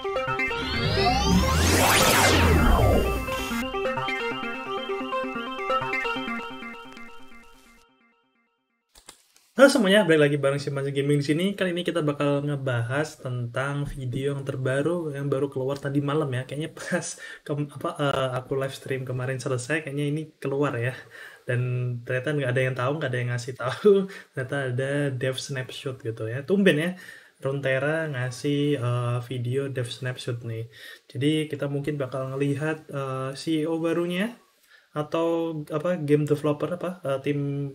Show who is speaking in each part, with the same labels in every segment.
Speaker 1: Halo semuanya, balik lagi bareng Simpanse Gaming di sini. Kali ini kita bakal ngebahas tentang video yang terbaru yang baru keluar tadi malam ya. Kayaknya pas ke, apa uh, aku live stream kemarin selesai, kayaknya ini keluar ya. Dan ternyata nggak ada yang tahu, nggak ada yang ngasih tahu. Ternyata ada dev snapshot gitu ya. Tumben ya. Runtera ngasih uh, video dev snapshot nih. Jadi kita mungkin bakal ngelihat uh, eh, CEO barunya atau apa game developer apa uh, tim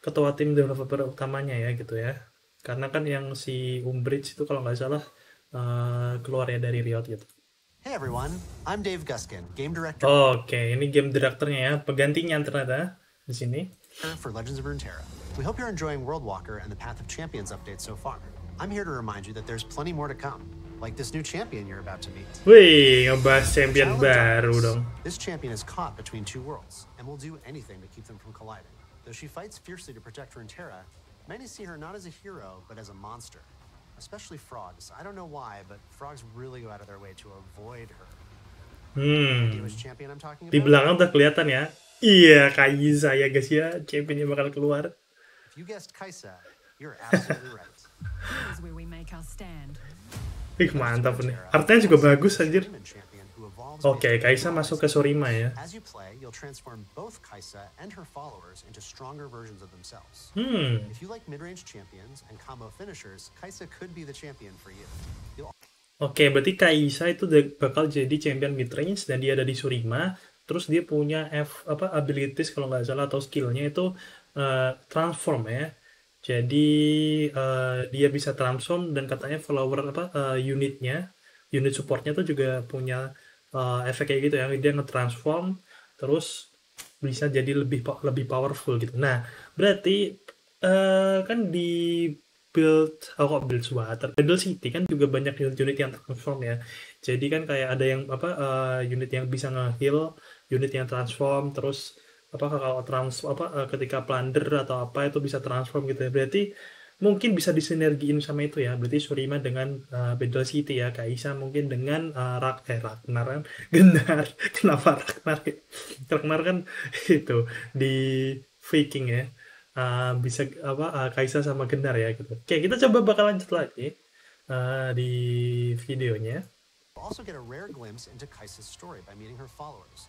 Speaker 1: ketua tim developer utamanya ya gitu ya. Karena kan yang si Umbridge itu kalau nggak salah uh, ya dari Riot gitu.
Speaker 2: Hey everyone, I'm Dave Guskin, game director.
Speaker 1: Oke, okay. ini game directornya ya, penggantinya ternyata di sini. For Legends of Runeterra, we hope you're enjoying
Speaker 2: World Walker and the Path of Champions update so far. I'm here to remind you that there's plenty more to come, like this new champion you're about to meet. Wih, champion baru dong. This champion is caught between two worlds, and will do anything to keep them from colliding. Though she fights fiercely to protect Runeterra, many see her not as a hero, but as a monster. Especially frogs. I don't know why, but frogs really go out of their way to avoid her. Hmm. Di belakang udah
Speaker 1: kelihatan ya. Iya, Kaisa ya guys ya. Championnya bakal keluar.
Speaker 2: If you guessed Kaisa, you're absolutely right.
Speaker 1: Ih mantap nih. Artinya juga bagus anjir. Oke, okay, Kaisa masuk ke Surima ya.
Speaker 2: Hmm. Oke,
Speaker 1: okay, berarti Kaisa itu bakal jadi champion mid range dan dia ada di Surima. Terus dia punya F apa abilities kalau nggak salah atau skillnya itu uh, transform ya jadi uh, dia bisa transform dan katanya follower apa uh, unitnya, unit supportnya tuh juga punya uh, efek kayak gitu ya. Dia nge-transform terus bisa jadi lebih lebih powerful gitu. Nah, berarti uh, kan di build oh kok build water Middle City kan juga banyak unit-unit yang transform ya jadi kan kayak ada yang apa uh, unit yang bisa nge-heal, unit yang transform terus apa kalau trans apa eh, ketika plunder atau apa itu bisa transform gitu ya berarti mungkin bisa disinergiin sama itu ya berarti Surima dengan uh, eh, Battle City ya Kaisa mungkin dengan uh, Rak eh Ragnar kan Genar kenapa Ragnar ya? Ragnar kan itu di Viking ya uh, bisa apa uh, Kaisa sama Genar ya gitu oke kita coba bakal lanjut lagi uh, di videonya
Speaker 2: also get a rare glimpse into Kaisa's story by meeting her followers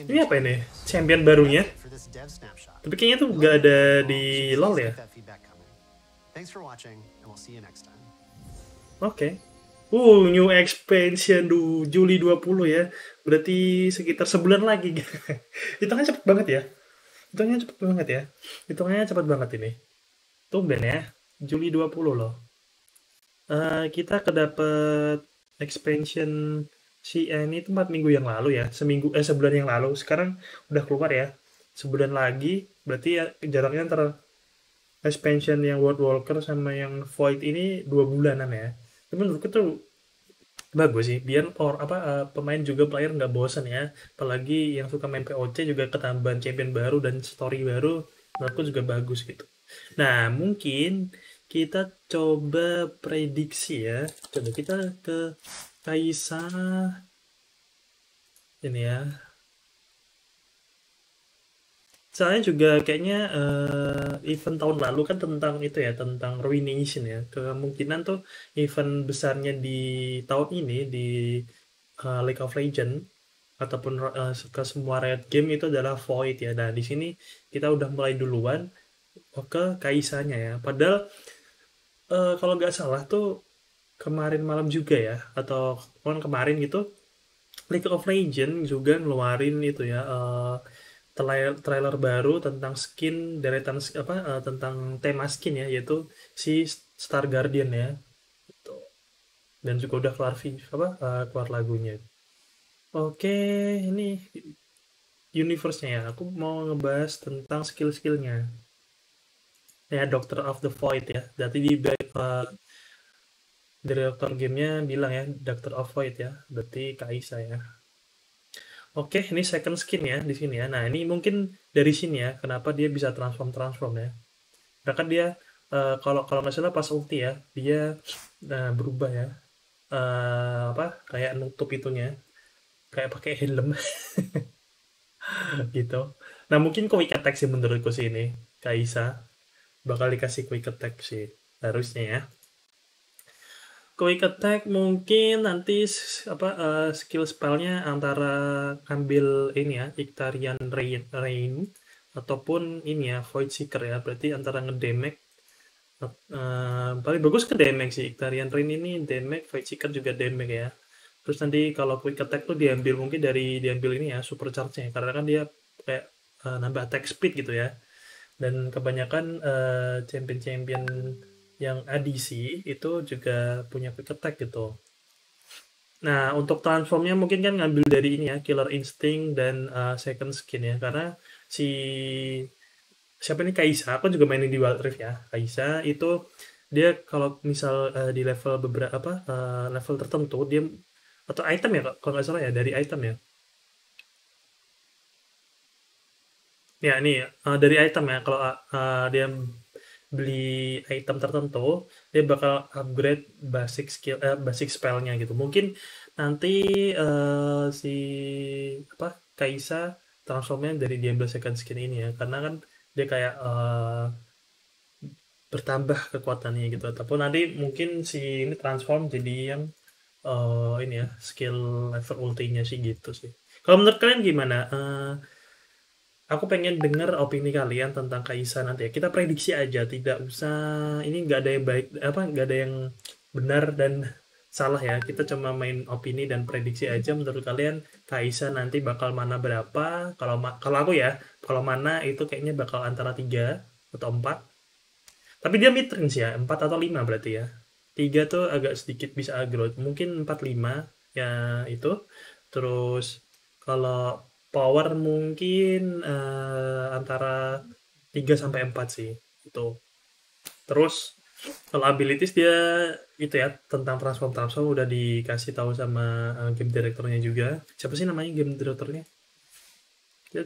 Speaker 2: Ini apa ini? Champion barunya? Tapi kayaknya tuh gak ada di LoL ya?
Speaker 1: Oke. Okay. Uh, new expansion du Juli 20 ya. Berarti sekitar sebulan lagi. Hitungannya cepet banget ya. Hitungannya cepet banget ya. Hitungannya cepet banget ini. Tumben ya. Juli 20 loh. Uh, kita kedapet expansion si eh, ini tempat minggu yang lalu ya seminggu eh sebulan yang lalu sekarang udah keluar ya sebulan lagi berarti ya jaraknya antara expansion yang World Walker sama yang Void ini dua bulanan ya tapi menurutku tuh bagus sih biar or apa uh, pemain juga player nggak bosan ya apalagi yang suka main POC juga ketambahan champion baru dan story baru menurutku juga bagus gitu nah mungkin kita coba prediksi ya coba kita ke Kaisa ini ya. Soalnya juga kayaknya uh, event tahun lalu kan tentang itu ya, tentang ruination ya. Kemungkinan tuh event besarnya di tahun ini di uh, League of Legends ataupun uh, ke semua Riot Game itu adalah Void ya. Nah, di sini kita udah mulai duluan oh, ke Kaisanya ya. Padahal uh, kalau nggak salah tuh kemarin malam juga ya atau kemarin kemarin gitu League of Legends juga ngeluarin itu ya uh, eh, trailer, trailer baru tentang skin deretan apa uh, tentang tema skin ya yaitu si Star Guardian ya itu dan juga udah keluar apa uh, keluar lagunya oke ini universe-nya ya aku mau ngebahas tentang skill-skillnya ya Doctor of the Void ya jadi di uh, dari Direktur gamenya bilang ya, Doctor of Void ya, berarti Kaisa ya. Oke, ini second skin ya di sini ya. Nah, ini mungkin dari sini ya, kenapa dia bisa transform-transform ya. Karena kan dia, uh, kalau kalau pas ulti ya, dia uh, berubah ya. Uh, apa kayak nutup itunya kayak pakai helm gitu nah mungkin quick attack sih menurutku sih ini Kaisa bakal dikasih quick attack sih harusnya ya quick attack mungkin nanti apa uh, skill spellnya antara ambil ini ya Iktarian Rain, Rain ataupun ini ya Void Seeker ya berarti antara ngedemek uh, paling bagus ke damage sih Iktarian Rain ini damage Void Seeker juga damage ya terus nanti kalau quick attack tuh diambil mungkin dari diambil ini ya super charge nya karena kan dia kayak uh, nambah attack speed gitu ya dan kebanyakan uh, eh, champion -champion yang ADC itu juga punya quick gitu. Nah, untuk transformnya mungkin kan ngambil dari ini ya, Killer Instinct dan uh, Second Skin ya, karena si siapa ini Kaisa, aku juga mainin di Wild Rift ya. Kaisa itu dia kalau misal uh, di level beberapa apa uh, level tertentu dia atau item ya kalau nggak salah ya dari item ya. Ya ini uh, dari item ya kalau uh, uh dia beli item tertentu dia bakal upgrade basic skill eh, basic spellnya gitu mungkin nanti uh, si apa Kaisa transformnya dari Diablo Second Skin ini ya karena kan dia kayak uh, bertambah kekuatannya gitu ataupun nanti mungkin si ini transform jadi yang uh, ini ya skill level ultinya sih gitu sih kalau menurut kalian gimana uh, aku pengen denger opini kalian tentang Kaisa nanti ya. Kita prediksi aja, tidak usah ini nggak ada yang baik apa nggak ada yang benar dan salah ya. Kita cuma main opini dan prediksi aja menurut kalian Kaisa nanti bakal mana berapa? Kalau kalau aku ya, kalau mana itu kayaknya bakal antara tiga atau empat. Tapi dia mid range ya, 4 atau lima berarti ya. Tiga tuh agak sedikit bisa agro, mungkin empat lima ya itu. Terus kalau power mungkin uh, antara 3 sampai 4 sih itu. Terus kalau abilities dia itu ya tentang transform transform udah dikasih tahu sama uh, game direkturnya juga. Siapa sih namanya game direkturnya? Ya,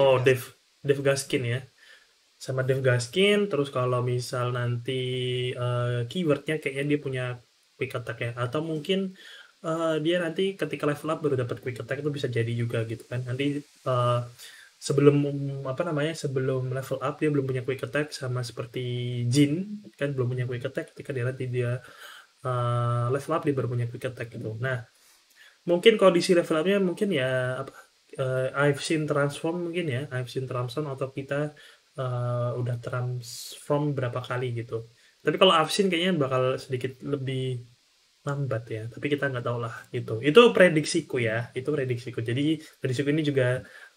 Speaker 1: oh, Dave Dave Gaskin ya. Sama Dave Gaskin, terus kalau misal nanti uh, keywordnya kayaknya dia punya pick attack ya. Atau mungkin uh, dia nanti ketika level up baru dapat quick attack itu bisa jadi juga gitu kan nanti uh, sebelum apa namanya sebelum level up dia belum punya quick attack sama seperti Jin kan belum punya quick attack ketika dia nanti dia uh, level up dia baru punya quick attack gitu nah mungkin kondisi level upnya mungkin ya apa uh, I've seen transform mungkin ya I've seen transform atau kita uh, udah transform berapa kali gitu tapi kalau I've seen kayaknya bakal sedikit lebih lambat ya tapi kita nggak tahu lah gitu itu prediksiku ya itu prediksiku jadi prediksiku ini juga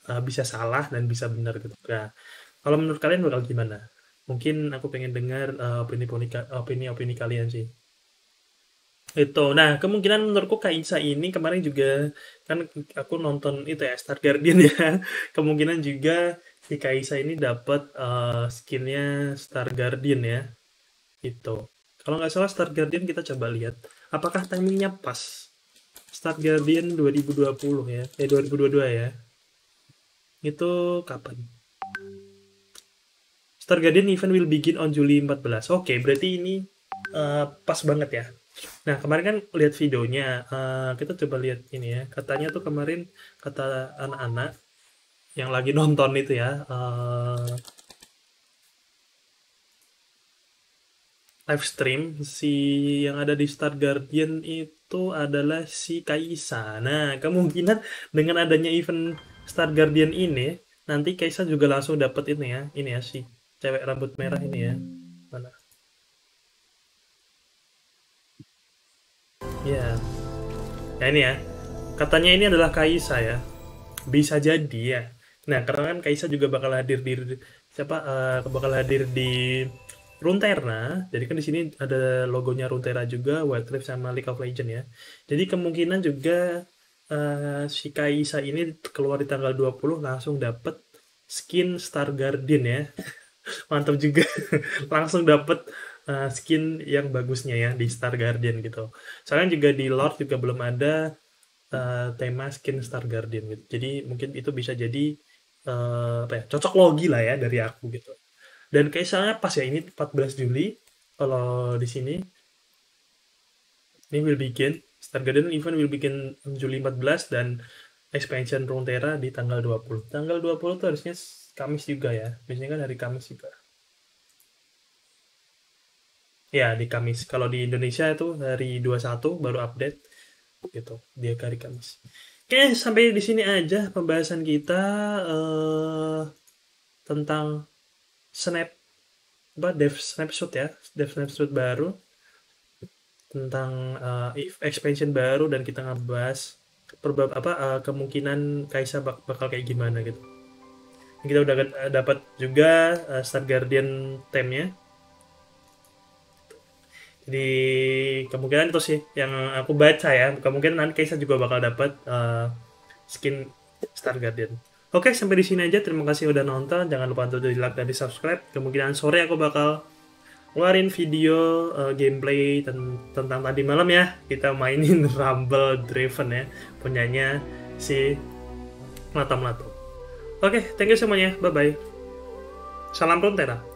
Speaker 1: uh, bisa salah dan bisa benar gitu nah kalau menurut kalian bakal gimana mungkin aku pengen dengar uh, opini opini opini kalian sih itu nah kemungkinan menurutku kaisa ini kemarin juga kan aku nonton itu ya Star Guardian ya kemungkinan juga si kaisa ini dapat uh, eh, skinnya Star Guardian ya itu kalau nggak salah Star Guardian kita coba lihat apakah timingnya pas Start Guardian 2020 ya eh 2022 ya itu kapan Star Guardian event will begin on Juli 14 oke okay, berarti ini uh, pas banget ya nah kemarin kan lihat videonya uh, kita coba lihat ini ya katanya tuh kemarin kata anak-anak yang lagi nonton itu ya uh, live stream si yang ada di Star Guardian itu adalah si Kaisa. Nah, kemungkinan dengan adanya event Star Guardian ini nanti Kaisa juga langsung dapat ini ya, ini ya si cewek rambut merah ini ya. Mana? Ya. Ya ini ya. Katanya ini adalah Kaisa ya. Bisa jadi ya. Nah, karena kan Kaisa juga bakal hadir di siapa uh, bakal hadir di Runeterra, jadi kan di sini ada logonya Runeterra juga, Wild Rift sama League of Legends ya. Jadi kemungkinan juga uh, si Kaisa ini keluar di tanggal 20 langsung dapat skin Star Guardian ya. Mantap juga. langsung dapat uh, eh, skin yang bagusnya ya di Star Guardian gitu. Soalnya juga di Lord juga belum ada uh, tema skin Star Guardian gitu. Jadi mungkin itu bisa jadi uh, apa ya, cocok logi lah ya dari aku gitu dan kayak sangat pas ya ini 14 Juli kalau di sini ini will begin Star Garden event will begin Juli 14 dan expansion Runeterra di tanggal 20 tanggal 20 tuh harusnya Kamis juga ya biasanya kan hari Kamis juga ya di Kamis kalau di Indonesia itu hari 21 baru update gitu dia hari Kamis Oke, sampai di sini aja pembahasan kita uh, tentang snap apa dev snapshot ya dev snapshot baru tentang uh, expansion baru dan kita ngebahas perbab apa uh, kemungkinan Kaisa bak bakal kayak gimana gitu kita udah dapat juga uh, Star Guardian temnya jadi kemungkinan itu sih yang aku baca ya kemungkinan nanti Kaisa juga bakal dapat uh, skin Star Guardian Oke, sampai di sini aja. Terima kasih udah nonton. Jangan lupa untuk di like dan di subscribe. Kemungkinan sore aku bakal ngeluarin video uh, gameplay ten tentang tadi malam ya. Kita mainin Rumble Driven ya, punyanya si Latam Latu Oke, thank you semuanya. Bye-bye. Salam Runtera.